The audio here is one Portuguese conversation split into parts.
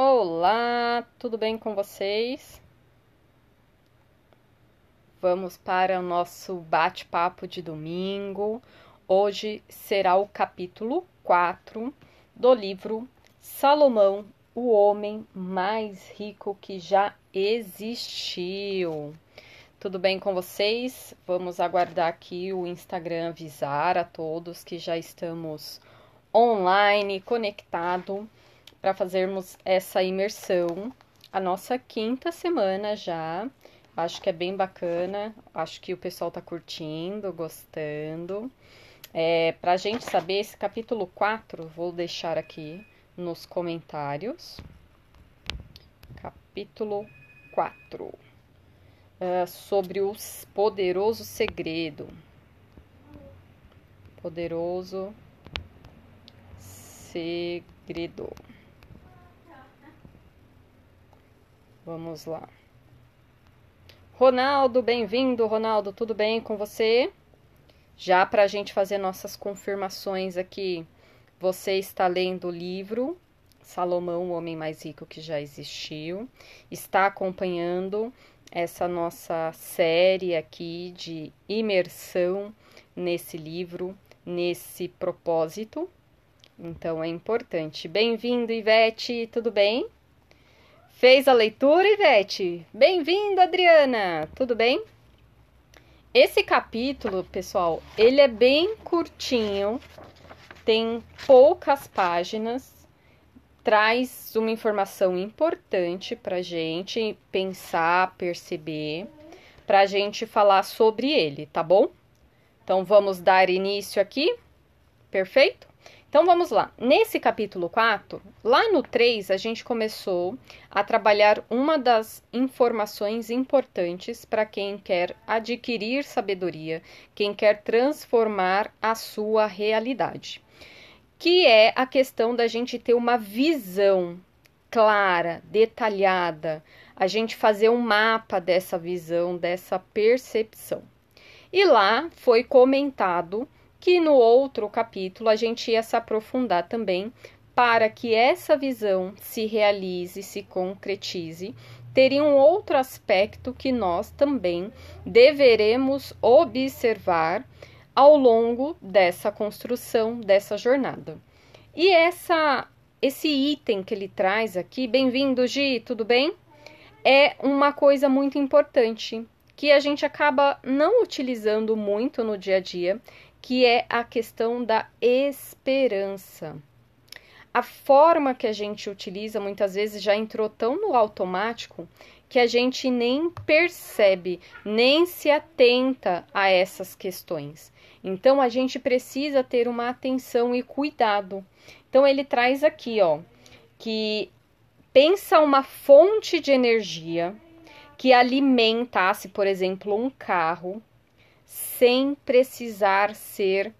Olá, tudo bem com vocês? Vamos para o nosso bate-papo de domingo. Hoje será o capítulo 4 do livro Salomão, o homem mais rico que já existiu. Tudo bem com vocês? Vamos aguardar aqui o Instagram avisar a todos que já estamos online, conectado para fazermos essa imersão. A nossa quinta semana já. Acho que é bem bacana. Acho que o pessoal tá curtindo, gostando. É, para a gente saber, esse capítulo 4, vou deixar aqui nos comentários. Capítulo 4. Uh, ah, sobre o poderoso segredo. Poderoso segredo. Vamos lá. Ronaldo, bem-vindo, Ronaldo, tudo bem com você? Já para a gente fazer nossas confirmações aqui, você está lendo o livro Salomão, o homem mais rico que já existiu, está acompanhando essa nossa série aqui de imersão nesse livro, nesse propósito. Então é importante. Bem-vindo, Ivete, tudo bem? Fez a leitura, Ivete? bem vindo Adriana! Tudo bem? Esse capítulo, pessoal, ele é bem curtinho, tem poucas páginas, traz uma informação importante para gente pensar, perceber, para gente falar sobre ele, tá bom? Então vamos dar início aqui, perfeito? Então vamos lá. Nesse capítulo 4, lá no 3, a gente começou a trabalhar uma das informações importantes para quem quer adquirir sabedoria, quem quer transformar a sua realidade, que é a questão da gente ter uma visão clara, detalhada, a gente fazer um mapa dessa visão, dessa percepção. E lá foi comentado que no outro capítulo a gente ia se aprofundar também para que essa visão se realize, se concretize, teria um outro aspecto que nós também deveremos observar ao longo dessa construção, dessa jornada. E essa esse item que ele traz aqui, bem-vindo, Gi, tudo bem? É uma coisa muito importante que a gente acaba não utilizando muito no dia a dia que é a questão da esperança. A forma que a gente utiliza muitas vezes já entrou tão no automático que a gente nem percebe, nem se atenta a essas questões. Então a gente precisa ter uma atenção e cuidado. Então ele traz aqui, ó, que pensa uma fonte de energia que alimentasse, por exemplo, um carro, sem precisar ser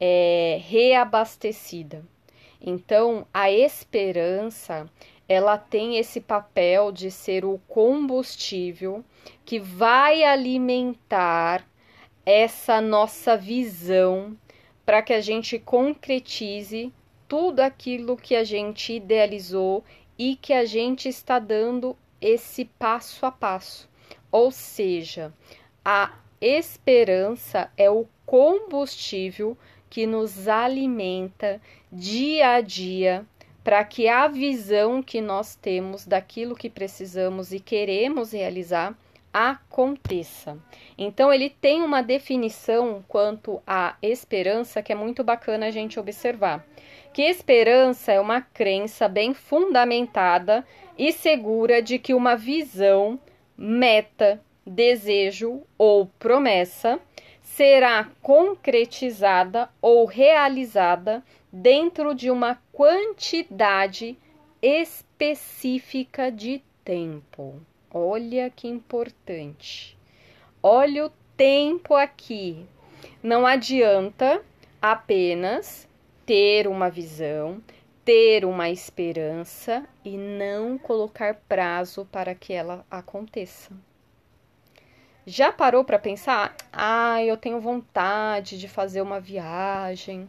é, reabastecida. Então, a esperança ela tem esse papel de ser o combustível que vai alimentar essa nossa visão para que a gente concretize tudo aquilo que a gente idealizou e que a gente está dando esse passo a passo. Ou seja, a esperança é o combustível que nos alimenta dia a dia para que a visão que nós temos daquilo que precisamos e queremos realizar aconteça. Então ele tem uma definição quanto à esperança que é muito bacana a gente observar. Que esperança é uma crença bem fundamentada e segura de que uma visão, meta, desejo ou promessa será concretizada ou realizada dentro de uma quantidade específica de tempo. Olha que importante. Olha o tempo aqui. Não adianta apenas ter uma visão, ter uma esperança e não colocar prazo para que ela aconteça. Já parou para pensar? Ah, eu tenho vontade de fazer uma viagem.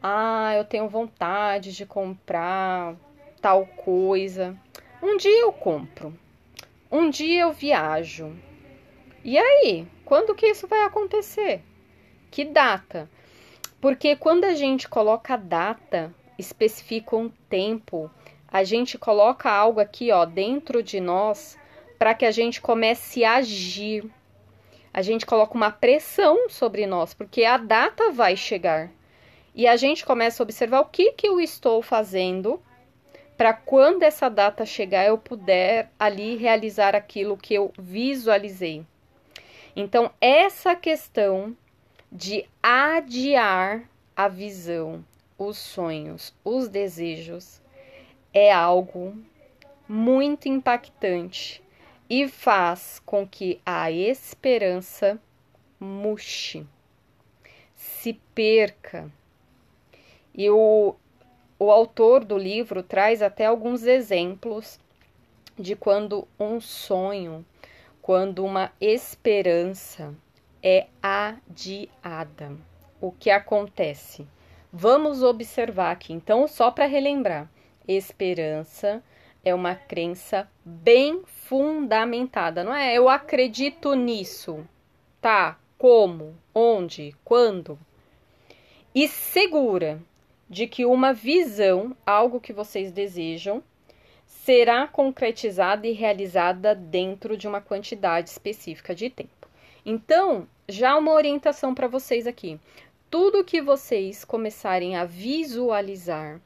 Ah, eu tenho vontade de comprar tal coisa. Um dia eu compro. Um dia eu viajo. E aí? Quando que isso vai acontecer? Que data? Porque quando a gente coloca data, especifica um tempo, a gente coloca algo aqui, ó, dentro de nós para que a gente comece a agir a gente coloca uma pressão sobre nós, porque a data vai chegar. E a gente começa a observar o que, que eu estou fazendo para quando essa data chegar eu puder ali realizar aquilo que eu visualizei. Então, essa questão de adiar a visão, os sonhos, os desejos é algo muito impactante e faz com que a esperança murche, se perca. E o, o autor do livro traz até alguns exemplos de quando um sonho, quando uma esperança é adiada. O que acontece? Vamos observar aqui, então, só para relembrar: esperança é uma crença bem fundamentada, não é? Eu acredito nisso. Tá? Como? Onde? Quando? E segura de que uma visão, algo que vocês desejam, será concretizada e realizada dentro de uma quantidade específica de tempo. Então, já uma orientação para vocês aqui. Tudo que vocês começarem a visualizar,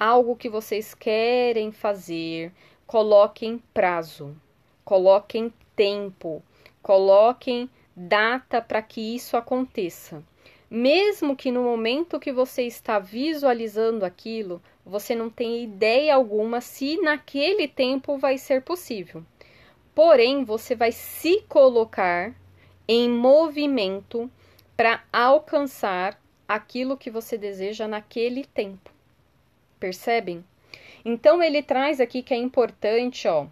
algo que vocês querem fazer, coloquem prazo, coloquem tempo, coloquem data para que isso aconteça. Mesmo que no momento que você está visualizando aquilo, você não tenha ideia alguma se naquele tempo vai ser possível. Porém, você vai se colocar em movimento para alcançar aquilo que você deseja naquele tempo percebem? Então ele traz aqui que é importante, ó,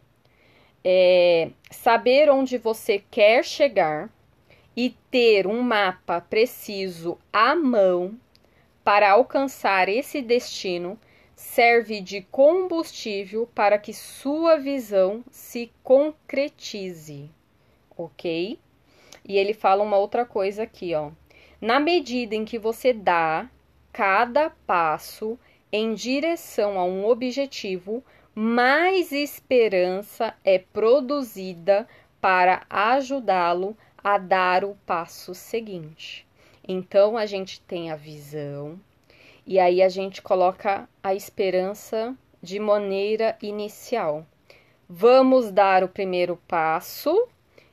é, saber onde você quer chegar e ter um mapa preciso à mão para alcançar esse destino serve de combustível para que sua visão se concretize, ok? E ele fala uma outra coisa aqui, ó. Na medida em que você dá cada passo, em direção a um objetivo, mais esperança é produzida para ajudá-lo a dar o passo seguinte. Então a gente tem a visão e aí a gente coloca a esperança de maneira inicial. Vamos dar o primeiro passo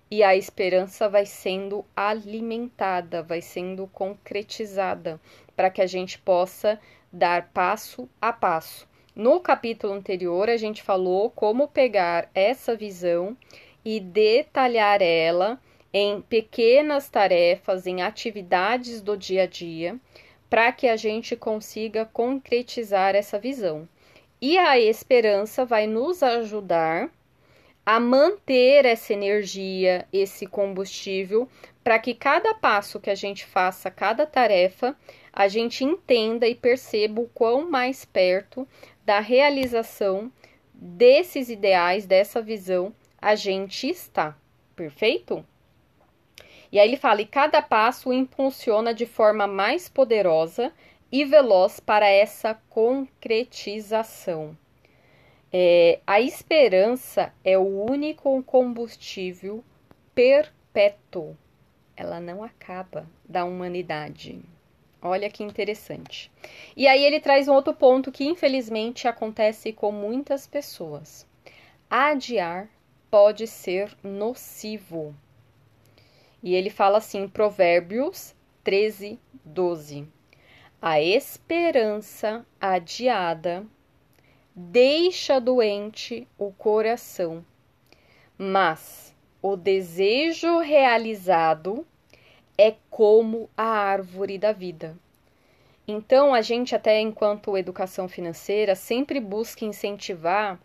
e a esperança vai sendo alimentada, vai sendo concretizada para que a gente possa dar passo a passo. No capítulo anterior, a gente falou como pegar essa visão e detalhar ela em pequenas tarefas, em atividades do dia a dia, para que a gente consiga concretizar essa visão. E a esperança vai nos ajudar a manter essa energia, esse combustível, para que cada passo que a gente faça, cada tarefa, a gente entenda e perceba o quão mais perto da realização desses ideais, dessa visão, a gente está. Perfeito? E aí ele fala: e cada passo impulsiona de forma mais poderosa e veloz para essa concretização. É, a esperança é o único combustível perpétuo ela não acaba da humanidade. Olha que interessante. E aí ele traz um outro ponto que infelizmente acontece com muitas pessoas. Adiar pode ser nocivo. E ele fala assim Provérbios 13, 12. A esperança adiada deixa doente o coração, mas o desejo realizado é como a árvore da vida. Então, a gente, até enquanto educação financeira, sempre busca incentivar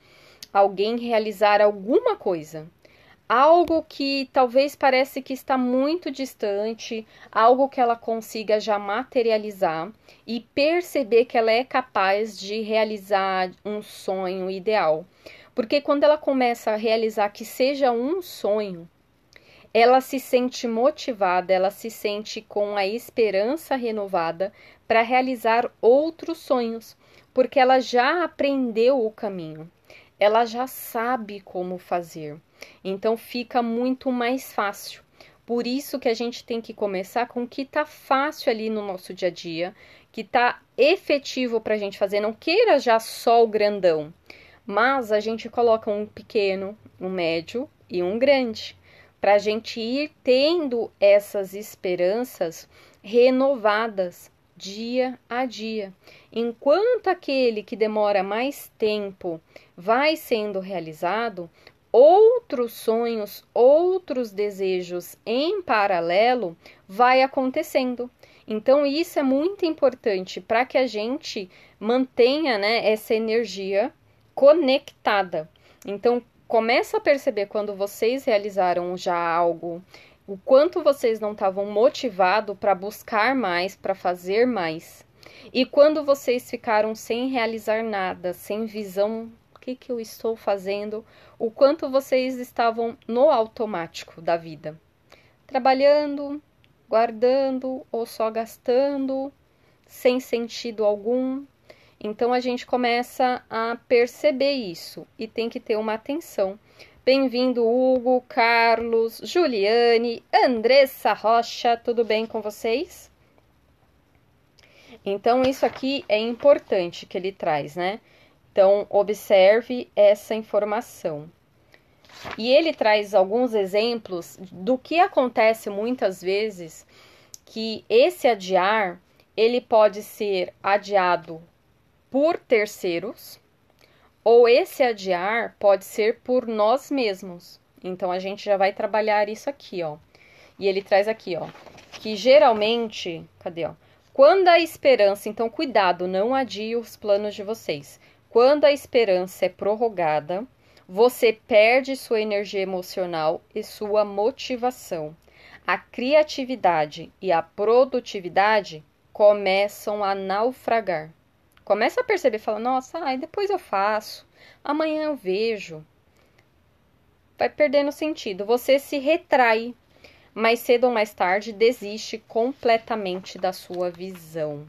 alguém realizar alguma coisa. Algo que talvez parece que está muito distante, algo que ela consiga já materializar e perceber que ela é capaz de realizar um sonho ideal. Porque quando ela começa a realizar que seja um sonho, ela se sente motivada, ela se sente com a esperança renovada para realizar outros sonhos, porque ela já aprendeu o caminho, ela já sabe como fazer. Então fica muito mais fácil. Por isso que a gente tem que começar com o que está fácil ali no nosso dia a dia, que está efetivo para a gente fazer. Não queira já só o grandão mas a gente coloca um pequeno, um médio e um grande, para a gente ir tendo essas esperanças renovadas dia a dia. Enquanto aquele que demora mais tempo vai sendo realizado, outros sonhos, outros desejos em paralelo vai acontecendo. Então isso é muito importante para que a gente mantenha, né, essa energia conectada. Então, começa a perceber quando vocês realizaram já algo, o quanto vocês não estavam motivados para buscar mais, para fazer mais. E quando vocês ficaram sem realizar nada, sem visão, o que, que eu estou fazendo, o quanto vocês estavam no automático da vida. Trabalhando, guardando ou só gastando, sem sentido algum, então a gente começa a perceber isso e tem que ter uma atenção. Bem-vindo, Hugo, Carlos, Juliane, Andressa Rocha, tudo bem com vocês? Então, isso aqui é importante que ele traz, né? Então, observe essa informação. E ele traz alguns exemplos do que acontece muitas vezes que esse adiar, ele pode ser adiado por terceiros, ou esse adiar pode ser por nós mesmos. Então a gente já vai trabalhar isso aqui, ó. E ele traz aqui, ó, que geralmente, cadê, ó? Quando a esperança, então cuidado, não adie os planos de vocês. Quando a esperança é prorrogada, você perde sua energia emocional e sua motivação. A criatividade e a produtividade começam a naufragar começa a perceber, fala, nossa, ai, depois eu faço, amanhã eu vejo. Vai perdendo sentido. Você se retrai, mais cedo ou mais tarde desiste completamente da sua visão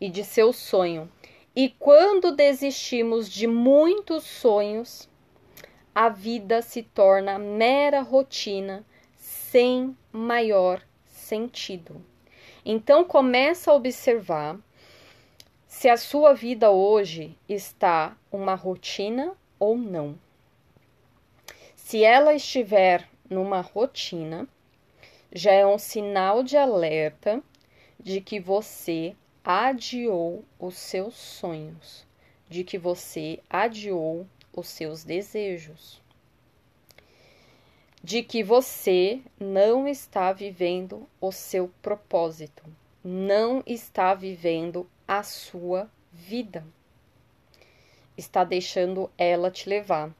e de seu sonho. E quando desistimos de muitos sonhos, a vida se torna mera rotina sem maior sentido. Então começa a observar se a sua vida hoje está uma rotina ou não. Se ela estiver numa rotina, já é um sinal de alerta de que você adiou os seus sonhos, de que você adiou os seus desejos, de que você não está vivendo o seu propósito, não está vivendo a sua vida. Está deixando ela te levar.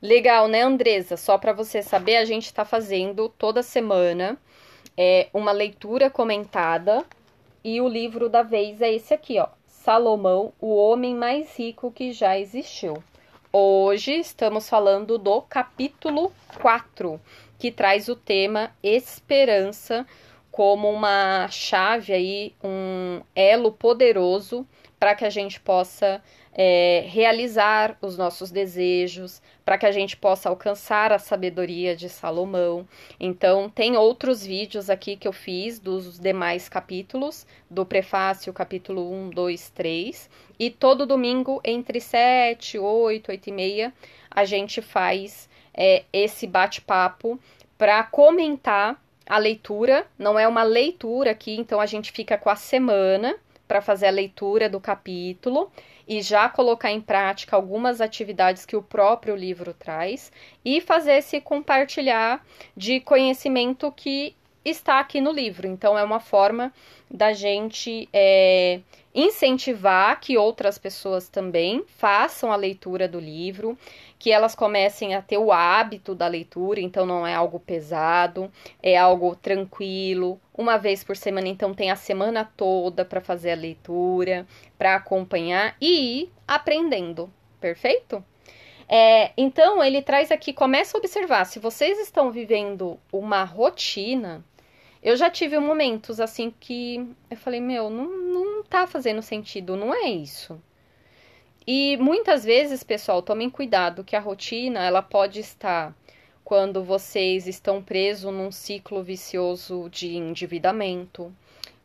Legal, né, Andresa? Só para você saber, a gente está fazendo toda semana é, uma leitura comentada e o livro da vez é esse aqui, ó. Salomão, o homem mais rico que já existiu. Hoje estamos falando do capítulo 4, que traz o tema esperança como uma chave aí, um elo poderoso para que a gente possa é, realizar os nossos desejos, para que a gente possa alcançar a sabedoria de Salomão. Então, tem outros vídeos aqui que eu fiz dos demais capítulos, do prefácio, capítulo 1, 2, 3. E todo domingo, entre 7, 8, 8 e meia, a gente faz é, esse bate-papo para comentar a leitura, não é uma leitura aqui, então a gente fica com a semana para fazer a leitura do capítulo e já colocar em prática algumas atividades que o próprio livro traz e fazer esse compartilhar de conhecimento que está aqui no livro. Então, é uma forma da gente é, incentivar que outras pessoas também façam a leitura do livro, que elas comecem a ter o hábito da leitura, então não é algo pesado, é algo tranquilo, uma vez por semana, então tem a semana toda para fazer a leitura, para acompanhar e ir aprendendo, perfeito? É, então ele traz aqui, começa a observar, se vocês estão vivendo uma rotina, eu já tive momentos assim que eu falei, meu, não, não tá fazendo sentido, não é isso. E muitas vezes, pessoal, tomem cuidado que a rotina, ela pode estar quando vocês estão presos num ciclo vicioso de endividamento,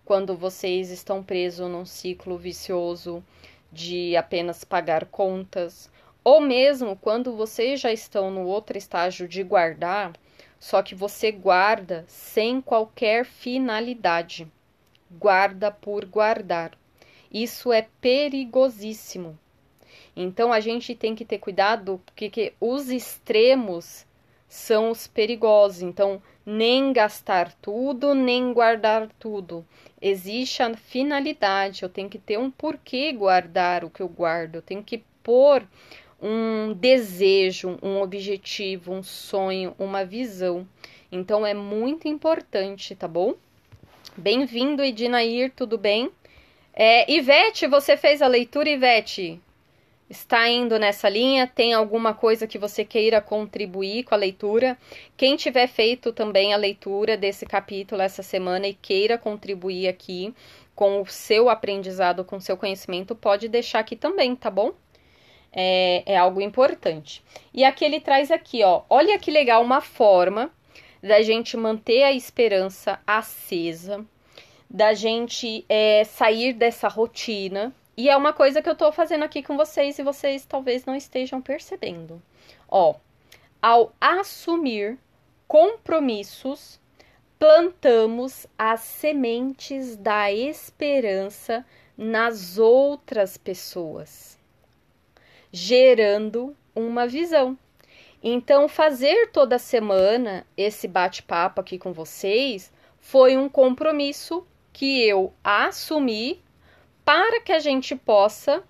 quando vocês estão presos num ciclo vicioso de apenas pagar contas, ou mesmo quando vocês já estão no outro estágio de guardar só que você guarda sem qualquer finalidade. Guarda por guardar. Isso é perigosíssimo. Então a gente tem que ter cuidado porque os extremos são os perigosos. Então, nem gastar tudo, nem guardar tudo. Existe a finalidade, eu tenho que ter um porquê guardar o que eu guardo, eu tenho que pôr um desejo, um objetivo, um sonho, uma visão. Então é muito importante, tá bom? Bem-vindo, Edinair, tudo bem? É, Ivete, você fez a leitura, Ivete? Está indo nessa linha? Tem alguma coisa que você queira contribuir com a leitura? Quem tiver feito também a leitura desse capítulo essa semana e queira contribuir aqui com o seu aprendizado, com o seu conhecimento, pode deixar aqui também, tá bom? é, é algo importante. E aqui ele traz aqui, ó, olha que legal uma forma da gente manter a esperança acesa, da gente é, sair dessa rotina. E é uma coisa que eu tô fazendo aqui com vocês e vocês talvez não estejam percebendo. Ó, ao assumir compromissos, plantamos as sementes da esperança nas outras pessoas gerando uma visão. Então, fazer toda semana esse bate-papo aqui com vocês foi um compromisso que eu assumi para que a gente possa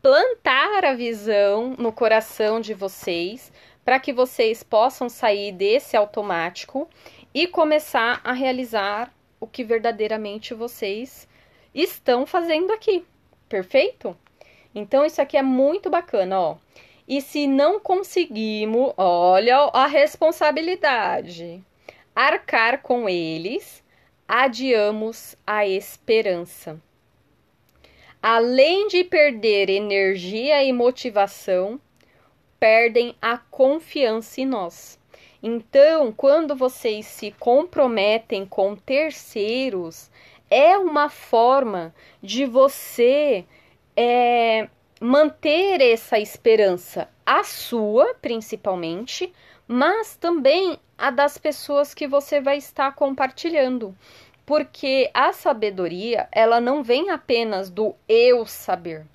plantar a visão no coração de vocês, para que vocês possam sair desse automático e começar a realizar o que verdadeiramente vocês estão fazendo aqui. Perfeito? Então, isso aqui é muito bacana, ó. E se não conseguimos, olha a responsabilidade, arcar com eles, adiamos a esperança. Além de perder energia e motivação, perdem a confiança em nós. Então, quando vocês se comprometem com terceiros, é uma forma de você é, manter essa esperança, a sua principalmente, mas também a das pessoas que você vai estar compartilhando. Porque a sabedoria, ela não vem apenas do eu saber,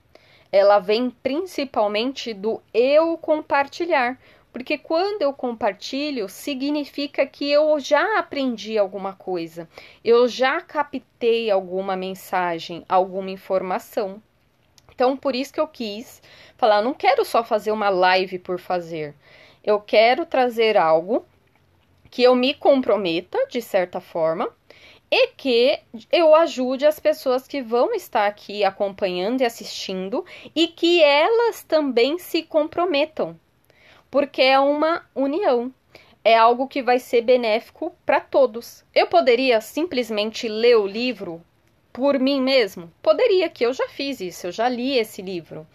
ela vem principalmente do eu compartilhar. Porque quando eu compartilho, significa que eu já aprendi alguma coisa, eu já captei alguma mensagem, alguma informação. Então, por isso que eu quis falar, eu não quero só fazer uma live por fazer. Eu quero trazer algo que eu me comprometa, de certa forma, e que eu ajude as pessoas que vão estar aqui acompanhando e assistindo e que elas também se comprometam, porque é uma união. É algo que vai ser benéfico para todos. Eu poderia simplesmente ler o livro por mim mesmo? Poderia, que eu já fiz isso, eu já li esse livro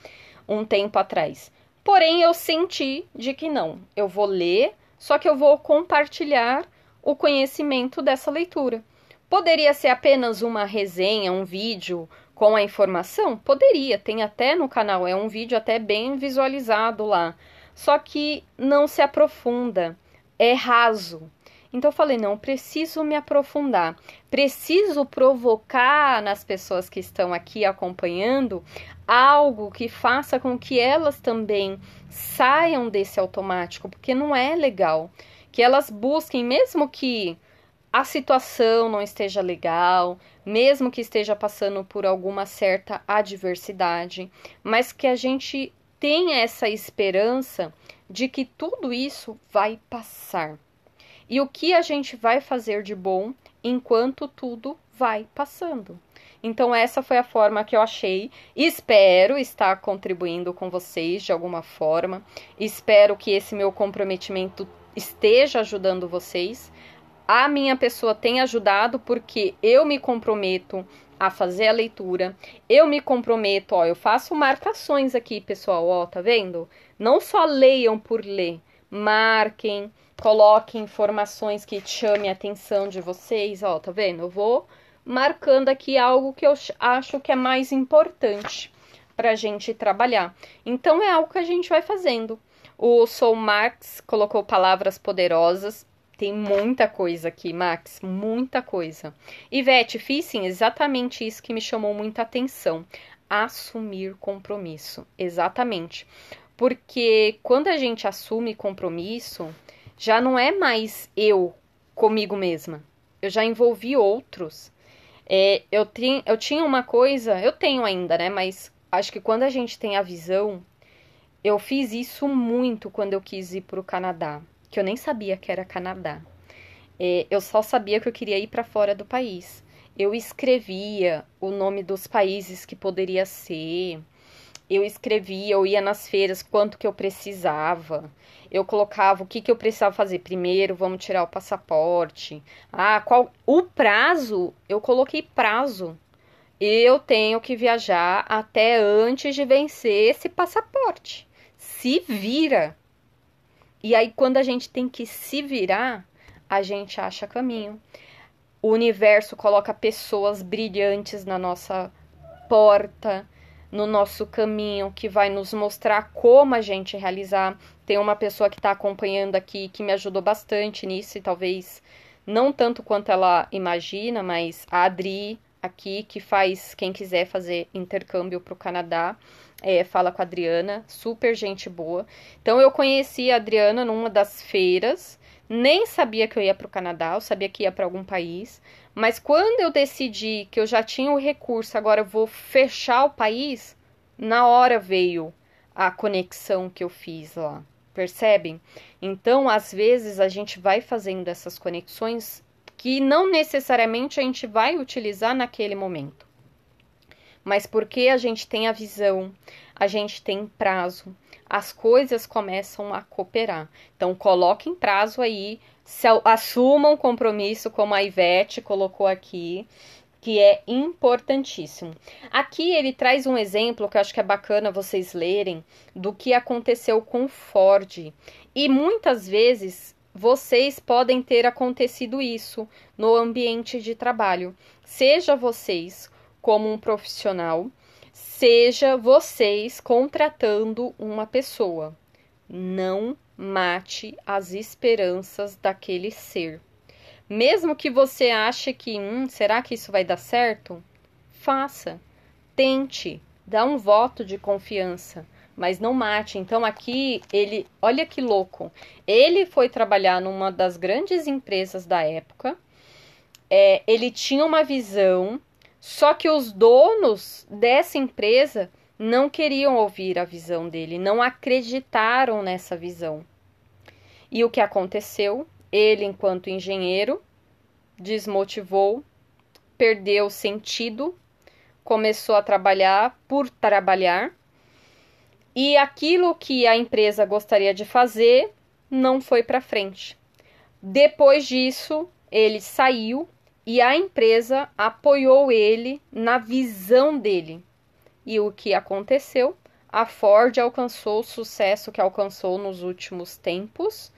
um tempo atrás. Porém, eu senti de que não. Eu vou ler, só que eu vou compartilhar o conhecimento dessa leitura. Poderia ser apenas uma resenha, um vídeo com a informação? Poderia, tem até no canal, é um vídeo até bem visualizado lá. Só que não se aprofunda, é raso, então eu falei, não, preciso me aprofundar, preciso provocar nas pessoas que estão aqui acompanhando algo que faça com que elas também saiam desse automático, porque não é legal que elas busquem mesmo que a situação não esteja legal, mesmo que esteja passando por alguma certa adversidade, mas que a gente tenha essa esperança de que tudo isso vai passar e o que a gente vai fazer de bom enquanto tudo vai passando. Então, essa foi a forma que eu achei. Espero estar contribuindo com vocês de alguma forma. Espero que esse meu comprometimento esteja ajudando vocês. A minha pessoa tem ajudado porque eu me comprometo a fazer a leitura. Eu me comprometo, ó, eu faço marcações aqui, pessoal, ó, tá vendo? Não só leiam por ler, marquem, coloque informações que chame a atenção de vocês, ó, tá vendo? Eu vou marcando aqui algo que eu acho que é mais importante para a gente trabalhar. Então, é algo que a gente vai fazendo. O Soul Max colocou palavras poderosas. Tem muita coisa aqui, Max, muita coisa. Ivete, fiz sim, exatamente isso que me chamou muita atenção. Assumir compromisso. Exatamente. Porque quando a gente assume compromisso, já não é mais eu comigo mesma. Eu já envolvi outros. É, eu, eu tinha uma coisa, eu tenho ainda, né? Mas acho que quando a gente tem a visão, eu fiz isso muito quando eu quis ir para o Canadá, que eu nem sabia que era Canadá. É, eu só sabia que eu queria ir para fora do país. Eu escrevia o nome dos países que poderia ser eu escrevia, eu ia nas feiras quanto que eu precisava. Eu colocava o que, que eu precisava fazer primeiro, vamos tirar o passaporte. Ah, qual o prazo? Eu coloquei prazo. Eu tenho que viajar até antes de vencer esse passaporte. Se vira. E aí quando a gente tem que se virar, a gente acha caminho. O universo coloca pessoas brilhantes na nossa porta no nosso caminho que vai nos mostrar como a gente realizar. Tem uma pessoa que está acompanhando aqui que me ajudou bastante nisso, e talvez não tanto quanto ela imagina, mas a Adri aqui, que faz quem quiser fazer intercâmbio para o Canadá. É, fala com a Adriana, super gente boa. Então, eu conheci a Adriana numa das feiras, nem sabia que eu ia para o Canadá, eu sabia que ia para algum país, mas quando eu decidi que eu já tinha o recurso, agora eu vou fechar o país, na hora veio a conexão que eu fiz lá. Percebem? Então, às vezes a gente vai fazendo essas conexões que não necessariamente a gente vai utilizar naquele momento. Mas porque a gente tem a visão, a gente tem prazo, as coisas começam a cooperar. Então, coloquem prazo aí se assumam um compromisso, como a Ivete colocou aqui, que é importantíssimo. Aqui ele traz um exemplo que eu acho que é bacana vocês lerem do que aconteceu com Ford. E muitas vezes vocês podem ter acontecido isso no ambiente de trabalho. Seja vocês como um profissional, seja vocês contratando uma pessoa. Não mate as esperanças daquele ser. Mesmo que você ache que, hum, será que isso vai dar certo? Faça, tente, dá um voto de confiança, mas não mate. Então aqui ele, olha que louco. Ele foi trabalhar numa das grandes empresas da época. É, ele tinha uma visão, só que os donos dessa empresa não queriam ouvir a visão dele, não acreditaram nessa visão. E o que aconteceu? Ele, enquanto engenheiro, desmotivou, perdeu o sentido, começou a trabalhar por trabalhar, e aquilo que a empresa gostaria de fazer não foi para frente. Depois disso, ele saiu e a empresa apoiou ele na visão dele. E o que aconteceu? A Ford alcançou o sucesso que alcançou nos últimos tempos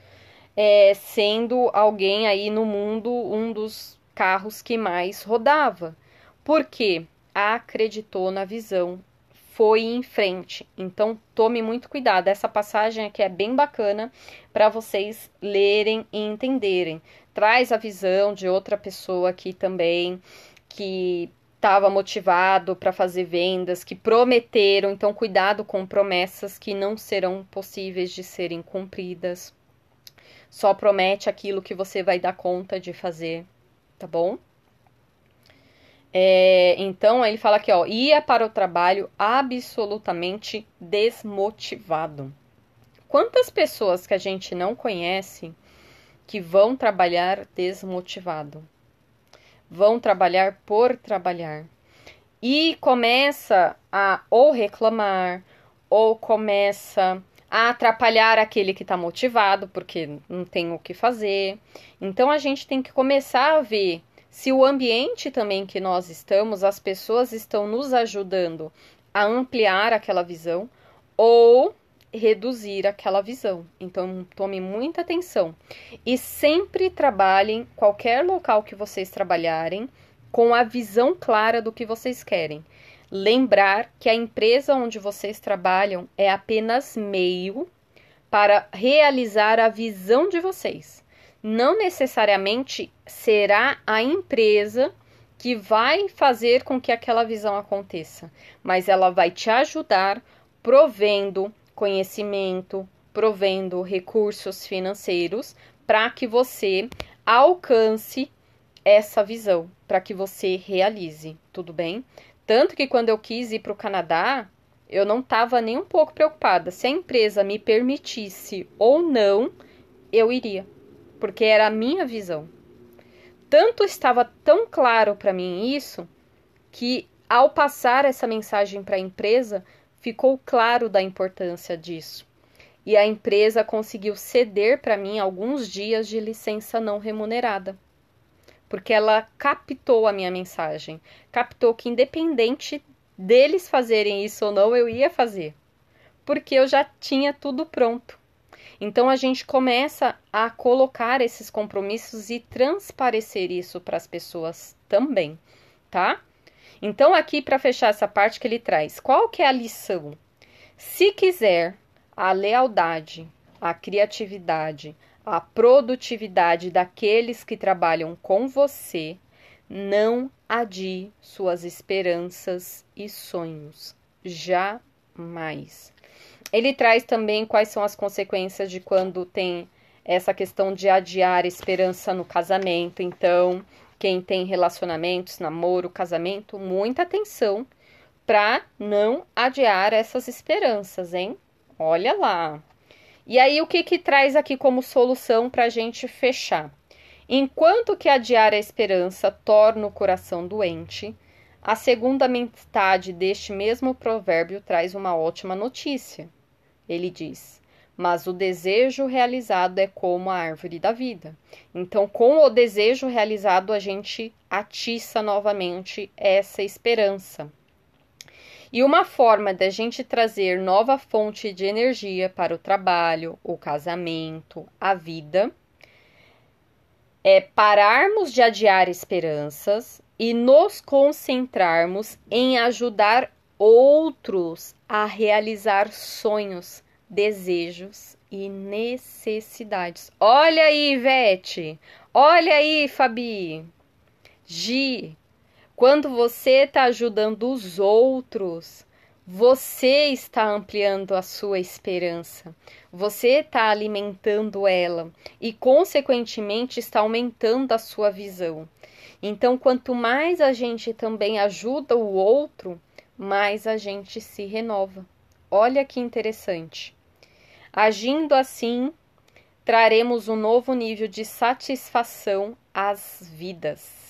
é, sendo alguém aí no mundo um dos carros que mais rodava, porque acreditou na visão, foi em frente. Então tome muito cuidado. Essa passagem aqui é bem bacana para vocês lerem e entenderem. Traz a visão de outra pessoa aqui também que estava motivado para fazer vendas, que prometeram. Então cuidado com promessas que não serão possíveis de serem cumpridas. Só promete aquilo que você vai dar conta de fazer, tá bom? É, então, ele fala aqui, ó, ia para o trabalho absolutamente desmotivado. Quantas pessoas que a gente não conhece que vão trabalhar desmotivado? Vão trabalhar por trabalhar. E começa a ou reclamar, ou começa a atrapalhar aquele que está motivado, porque não tem o que fazer. Então a gente tem que começar a ver se o ambiente também que nós estamos, as pessoas estão nos ajudando a ampliar aquela visão ou reduzir aquela visão. Então, tome muita atenção e sempre trabalhem qualquer local que vocês trabalharem com a visão clara do que vocês querem. Lembrar que a empresa onde vocês trabalham é apenas meio para realizar a visão de vocês. Não necessariamente será a empresa que vai fazer com que aquela visão aconteça, mas ela vai te ajudar provendo conhecimento, provendo recursos financeiros para que você alcance essa visão, para que você realize, tudo bem? Tanto que quando eu quis ir para o Canadá, eu não estava nem um pouco preocupada. Se a empresa me permitisse ou não, eu iria, porque era a minha visão. Tanto estava tão claro para mim isso que ao passar essa mensagem para a empresa, ficou claro da importância disso. E a empresa conseguiu ceder para mim alguns dias de licença não remunerada porque ela captou a minha mensagem, captou que independente deles fazerem isso ou não, eu ia fazer, porque eu já tinha tudo pronto. Então a gente começa a colocar esses compromissos e transparecer isso para as pessoas também, tá? Então aqui para fechar essa parte que ele traz, qual que é a lição? Se quiser a lealdade, a criatividade, a produtividade daqueles que trabalham com você não adie suas esperanças e sonhos. Jamais. Ele traz também quais são as consequências de quando tem essa questão de adiar esperança no casamento. Então, quem tem relacionamentos, namoro, casamento, muita atenção para não adiar essas esperanças, hein? Olha lá. E aí, o que, que traz aqui como solução para a gente fechar? Enquanto que adiar a esperança torna o coração doente, a segunda metade deste mesmo provérbio traz uma ótima notícia. Ele diz: Mas o desejo realizado é como a árvore da vida. Então, com o desejo realizado, a gente atiça novamente essa esperança. E uma forma da gente trazer nova fonte de energia para o trabalho, o casamento, a vida, é pararmos de adiar esperanças e nos concentrarmos em ajudar outros a realizar sonhos, desejos e necessidades. Olha aí, Ivete! Olha aí, Fabi! Gi! Quando você está ajudando os outros, você está ampliando a sua esperança, você está alimentando ela e, consequentemente, está aumentando a sua visão. Então, quanto mais a gente também ajuda o outro, mais a gente se renova. Olha que interessante. Agindo assim, traremos um novo nível de satisfação às vidas.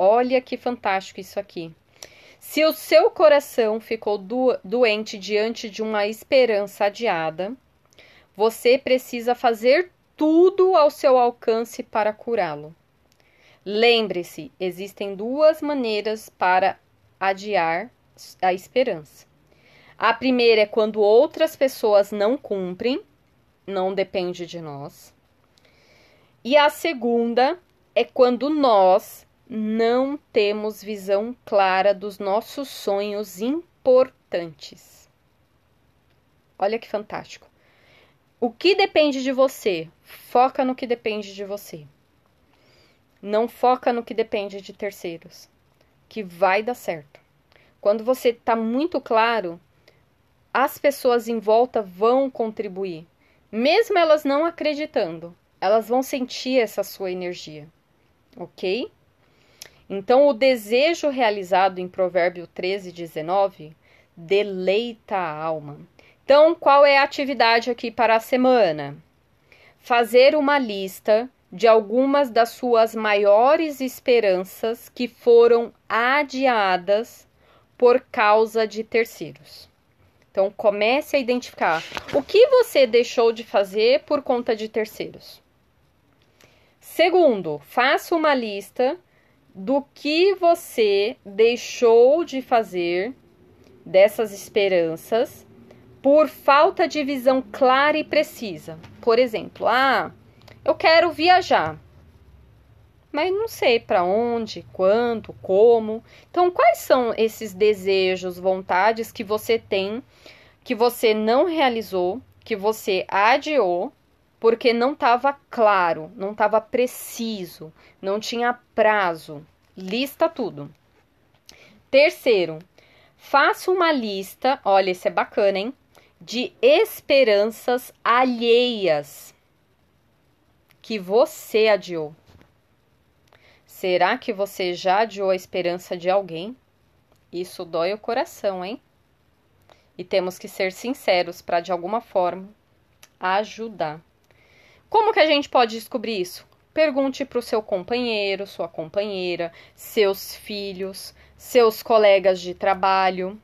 Olha que fantástico isso aqui. Se o seu coração ficou doente diante de uma esperança adiada, você precisa fazer tudo ao seu alcance para curá-lo. Lembre-se, existem duas maneiras para adiar a esperança. A primeira é quando outras pessoas não cumprem, não depende de nós. E a segunda é quando nós não temos visão clara dos nossos sonhos importantes. Olha que fantástico. O que depende de você? Foca no que depende de você. Não foca no que depende de terceiros, que vai dar certo. Quando você está muito claro, as pessoas em volta vão contribuir, mesmo elas não acreditando, elas vão sentir essa sua energia, ok? Então, o desejo realizado em Provérbio 13, 19 deleita a alma. Então, qual é a atividade aqui para a semana? Fazer uma lista de algumas das suas maiores esperanças que foram adiadas por causa de terceiros. Então, comece a identificar o que você deixou de fazer por conta de terceiros. Segundo, faça uma lista do que você deixou de fazer dessas esperanças por falta de visão clara e precisa. Por exemplo, ah, eu quero viajar, mas não sei para onde, quando, como. Então, quais são esses desejos, vontades que você tem que você não realizou, que você adiou porque não estava claro, não estava preciso, não tinha prazo. Lista tudo. Terceiro, faça uma lista, olha, isso é bacana, hein? De esperanças alheias que você adiou. Será que você já adiou a esperança de alguém? Isso dói o coração, hein? E temos que ser sinceros para, de alguma forma, ajudar. Como que a gente pode descobrir isso? Pergunte para o seu companheiro, sua companheira, seus filhos, seus colegas de trabalho.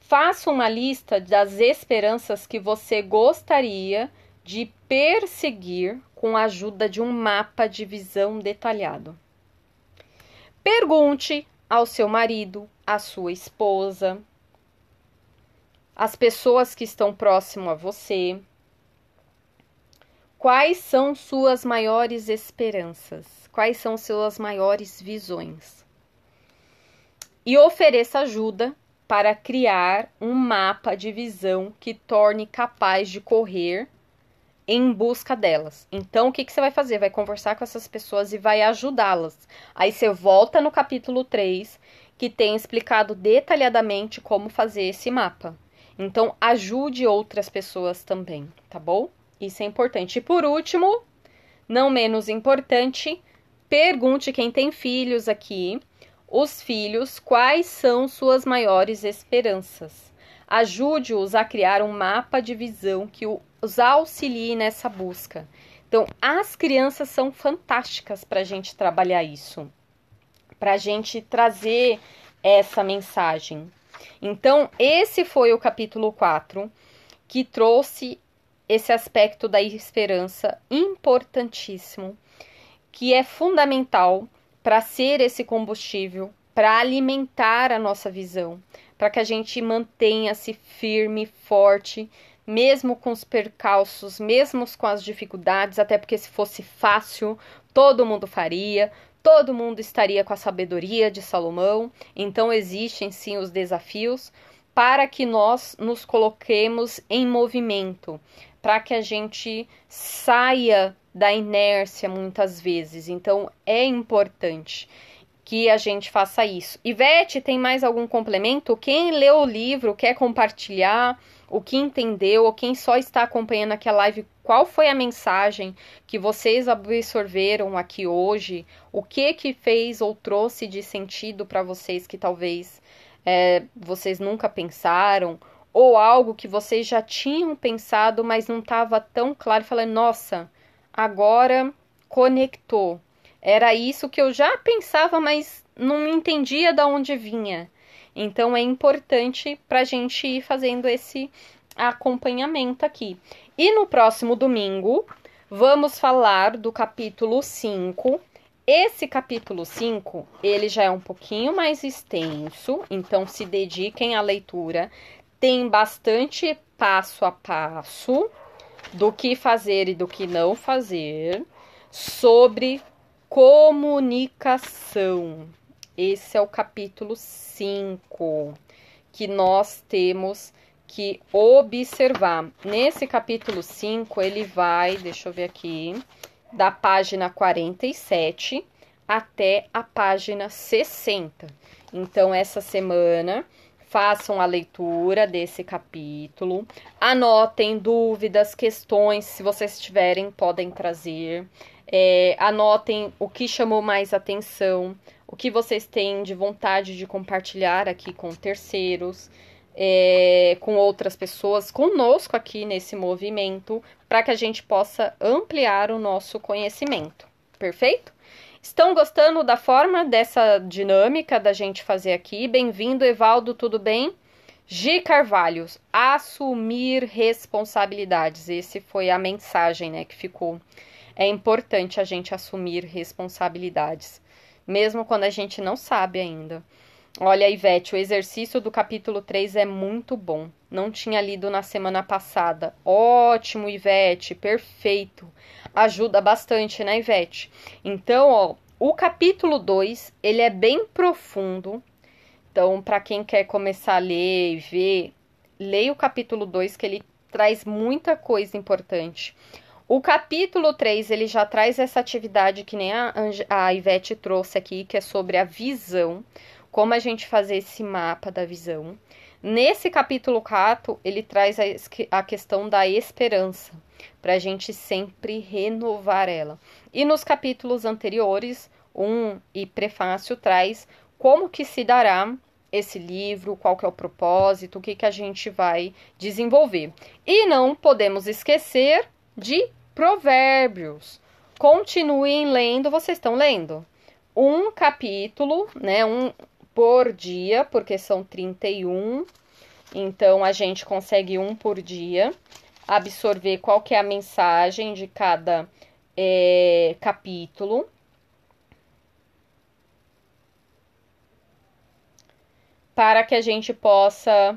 Faça uma lista das esperanças que você gostaria de perseguir com a ajuda de um mapa de visão detalhado. Pergunte ao seu marido, à sua esposa, às pessoas que estão próximo a você, Quais são suas maiores esperanças? Quais são suas maiores visões? E ofereça ajuda para criar um mapa de visão que torne capaz de correr em busca delas. Então, o que, que você vai fazer? Vai conversar com essas pessoas e vai ajudá-las. Aí você volta no capítulo 3, que tem explicado detalhadamente como fazer esse mapa. Então, ajude outras pessoas também, tá bom? Isso é importante. E por último, não menos importante, pergunte quem tem filhos aqui, os filhos, quais são suas maiores esperanças. Ajude-os a criar um mapa de visão que os auxilie nessa busca. Então, as crianças são fantásticas para a gente trabalhar isso, para a gente trazer essa mensagem. Então, esse foi o capítulo 4 que trouxe esse aspecto da esperança importantíssimo, que é fundamental para ser esse combustível, para alimentar a nossa visão, para que a gente mantenha-se firme, forte, mesmo com os percalços, mesmo com as dificuldades, até porque se fosse fácil, todo mundo faria, todo mundo estaria com a sabedoria de Salomão. Então existem sim os desafios para que nós nos coloquemos em movimento, para que a gente saia da inércia muitas vezes. Então é importante que a gente faça isso. Ivete, tem mais algum complemento? Quem leu o livro, quer compartilhar o que entendeu, ou quem só está acompanhando aqui a live, qual foi a mensagem que vocês absorveram aqui hoje? O que que fez ou trouxe de sentido para vocês que talvez é, vocês nunca pensaram? ou algo que vocês já tinham pensado, mas não estava tão claro, falando, nossa, agora conectou. Era isso que eu já pensava, mas não entendia de onde vinha. Então é importante para a gente ir fazendo esse acompanhamento aqui. E no próximo domingo, vamos falar do capítulo 5. Esse capítulo 5, ele já é um pouquinho mais extenso, então se dediquem à leitura tem bastante passo a passo do que fazer e do que não fazer sobre comunicação. Esse é o capítulo 5 que nós temos que observar. Nesse capítulo 5, ele vai, deixa eu ver aqui, da página 47 até a página 60. Então, essa semana façam a leitura desse capítulo, anotem dúvidas, questões, se vocês tiverem, podem trazer. É, anotem o que chamou mais atenção, o que vocês têm de vontade de compartilhar aqui com terceiros, é, com outras pessoas, conosco aqui nesse movimento, para que a gente possa ampliar o nosso conhecimento. Perfeito? Estão gostando da forma dessa dinâmica da gente fazer aqui? Bem-vindo, Evaldo, tudo bem? Gi Carvalhos, assumir responsabilidades. Esse foi a mensagem, né, que ficou. É importante a gente assumir responsabilidades, mesmo quando a gente não sabe ainda. Olha, Ivete, o exercício do capítulo 3 é muito bom. Não tinha lido na semana passada. Ótimo, Ivete, perfeito. Ajuda bastante, né, Ivete? Então, ó, o capítulo 2, ele é bem profundo. Então, para quem quer começar a ler e ver, leia o capítulo 2 que ele traz muita coisa importante. O capítulo 3, ele já traz essa atividade que nem a, a Ivete trouxe aqui, que é sobre a visão como a gente fazer esse mapa da visão. Nesse capítulo 4, ele traz a, a questão da esperança, para a gente sempre renovar ela. E nos capítulos anteriores, 1 um, e prefácio, traz como que se dará esse livro, qual que é o propósito, o que, que a gente vai desenvolver. E não podemos esquecer de provérbios. Continuem lendo, vocês estão lendo? Um capítulo, né? Um, por dia, porque são 31. Então, a gente consegue um por dia absorver qual que é a mensagem de cada é, capítulo. Para que a gente possa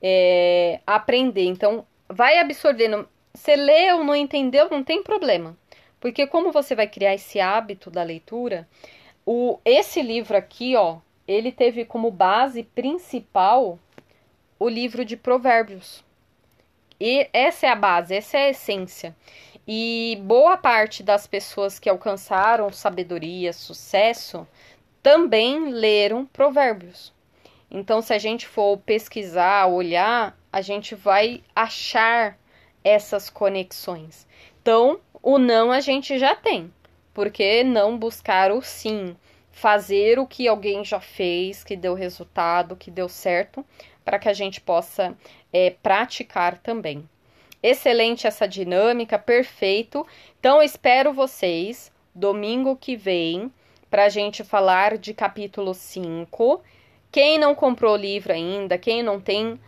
é, aprender. Então, vai absorvendo. Você leu, não entendeu, não tem problema. Porque como você vai criar esse hábito da leitura, o, esse livro aqui, ó, ele teve como base principal o livro de Provérbios. E essa é a base, essa é a essência. E boa parte das pessoas que alcançaram sabedoria, sucesso, também leram Provérbios. Então, se a gente for pesquisar, olhar, a gente vai achar essas conexões. Então, o não a gente já tem, porque não buscar o sim fazer o que alguém já fez, que deu resultado, que deu certo, para que a gente possa é, praticar também. Excelente essa dinâmica, perfeito. Então, espero vocês domingo que vem para a gente falar de capítulo 5. Quem não comprou o livro ainda, quem não tem,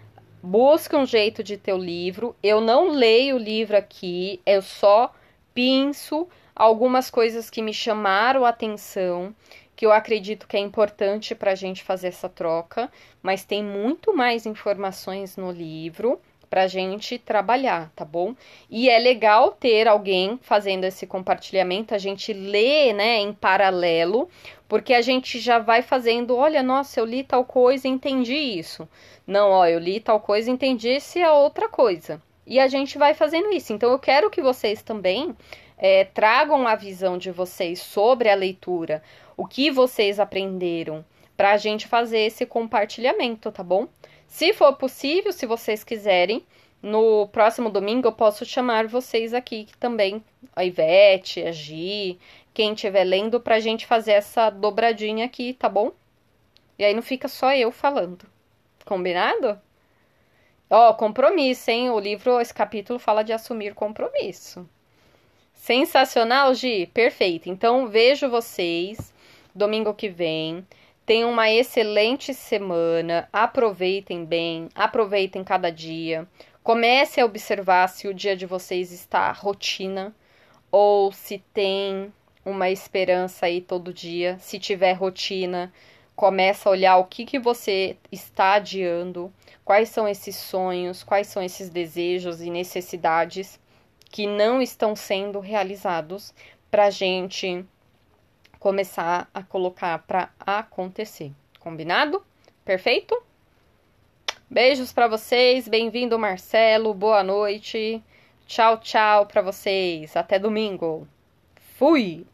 busque um jeito de ter o livro. Eu não leio o livro aqui, eu só pinço algumas coisas que me chamaram a atenção que eu acredito que é importante para a gente fazer essa troca, mas tem muito mais informações no livro para a gente trabalhar, tá bom? E é legal ter alguém fazendo esse compartilhamento, a gente lê, né, em paralelo, porque a gente já vai fazendo, olha, nossa, eu li tal coisa, entendi isso. Não, ó, eu li tal coisa, entendi se é outra coisa. E a gente vai fazendo isso. Então eu quero que vocês também é, tragam a visão de vocês sobre a leitura, o que vocês aprenderam para a gente fazer esse compartilhamento, tá bom? Se for possível, se vocês quiserem, no próximo domingo eu posso chamar vocês aqui também, a Ivete, a Gi, quem estiver lendo, para a gente fazer essa dobradinha aqui, tá bom? E aí não fica só eu falando. Combinado? Ó, oh, compromisso, hein? O livro, esse capítulo fala de assumir compromisso. Sensacional, Gi? Perfeito. Então, vejo vocês domingo que vem. Tenham uma excelente semana. Aproveitem bem, aproveitem cada dia. Comece a observar se o dia de vocês está rotina ou se tem uma esperança aí todo dia. Se tiver rotina, começa a olhar o que, que você está adiando, quais são esses sonhos, quais são esses desejos e necessidades que não estão sendo realizados para gente começar a colocar para acontecer. Combinado? Perfeito? Beijos para vocês, bem-vindo Marcelo, boa noite. Tchau, tchau para vocês. Até domingo. Fui.